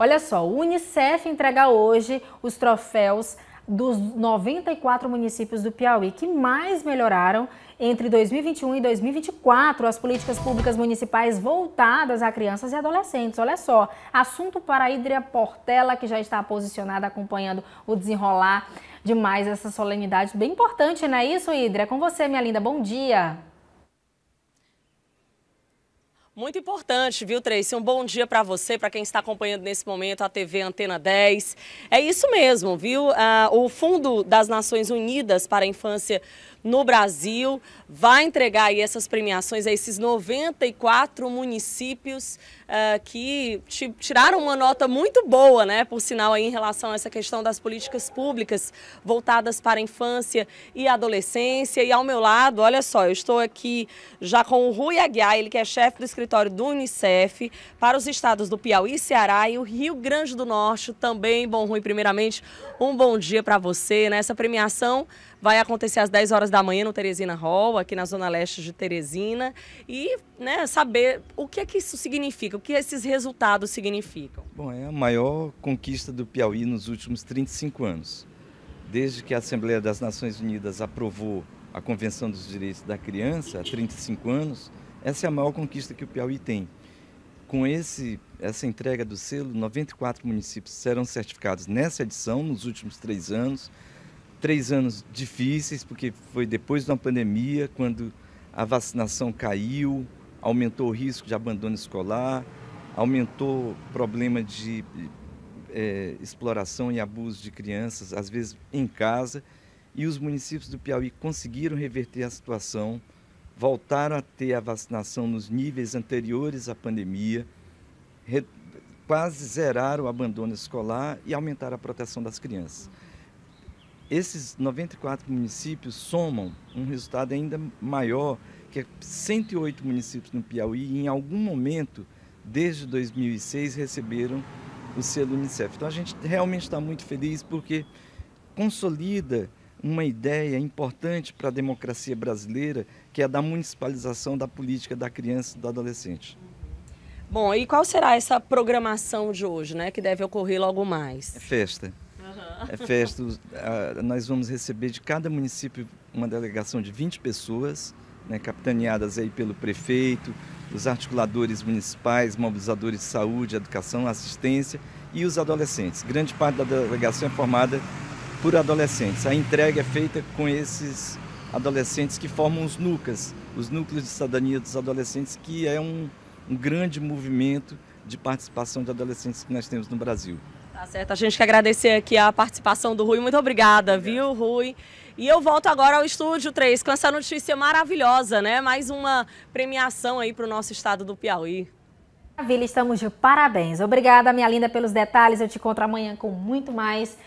Olha só, o Unicef entrega hoje os troféus dos 94 municípios do Piauí que mais melhoraram entre 2021 e 2024 as políticas públicas municipais voltadas a crianças e adolescentes. Olha só, assunto para a Idria Portela, que já está posicionada acompanhando o desenrolar de mais essa solenidade bem importante, não é isso, Idria? Com você, minha linda, bom dia. Muito importante, viu, Tracy? Um bom dia para você, para quem está acompanhando nesse momento a TV Antena 10. É isso mesmo, viu? Ah, o Fundo das Nações Unidas para a Infância no Brasil, vai entregar aí essas premiações a esses 94 municípios uh, que tiraram uma nota muito boa, né, por sinal, aí, em relação a essa questão das políticas públicas voltadas para a infância e adolescência. E ao meu lado, olha só, eu estou aqui já com o Rui Aguiar, ele que é chefe do escritório do Unicef para os estados do Piauí, Ceará e o Rio Grande do Norte também. Bom, Rui, primeiramente, um bom dia para você. Né? Essa premiação vai acontecer às 10 horas horas da manhã no Teresina Hall, aqui na Zona Leste de Teresina, e né, saber o que é que isso significa, o que esses resultados significam. Bom, é a maior conquista do Piauí nos últimos 35 anos. Desde que a Assembleia das Nações Unidas aprovou a Convenção dos Direitos da Criança, há 35 anos, essa é a maior conquista que o Piauí tem. Com esse, essa entrega do selo, 94 municípios serão certificados nessa edição, nos últimos três anos três anos difíceis, porque foi depois de uma pandemia, quando a vacinação caiu, aumentou o risco de abandono escolar, aumentou o problema de é, exploração e abuso de crianças, às vezes em casa, e os municípios do Piauí conseguiram reverter a situação, voltaram a ter a vacinação nos níveis anteriores à pandemia, quase zeraram o abandono escolar e aumentaram a proteção das crianças esses 94 municípios somam um resultado ainda maior, que é 108 municípios no Piauí, em algum momento, desde 2006, receberam o selo Unicef. Então a gente realmente está muito feliz porque consolida uma ideia importante para a democracia brasileira, que é a da municipalização da política da criança e do adolescente. Bom, e qual será essa programação de hoje, né, que deve ocorrer logo mais? É festa uhum. é festa. nós vamos receber de cada município uma delegação de 20 pessoas, né, capitaneadas aí pelo prefeito, os articuladores municipais, mobilizadores de saúde, educação, assistência e os adolescentes. Grande parte da delegação é formada por adolescentes. A entrega é feita com esses adolescentes que formam os NUCAS, os Núcleos de Cidadania dos Adolescentes, que é um, um grande movimento de participação de adolescentes que nós temos no Brasil. Tá certo. A gente quer agradecer aqui a participação do Rui. Muito obrigada, Obrigado. viu, Rui? E eu volto agora ao Estúdio 3 com essa notícia maravilhosa, né? Mais uma premiação aí para o nosso estado do Piauí. Maravilha, estamos de parabéns. Obrigada, minha linda, pelos detalhes. Eu te encontro amanhã com muito mais.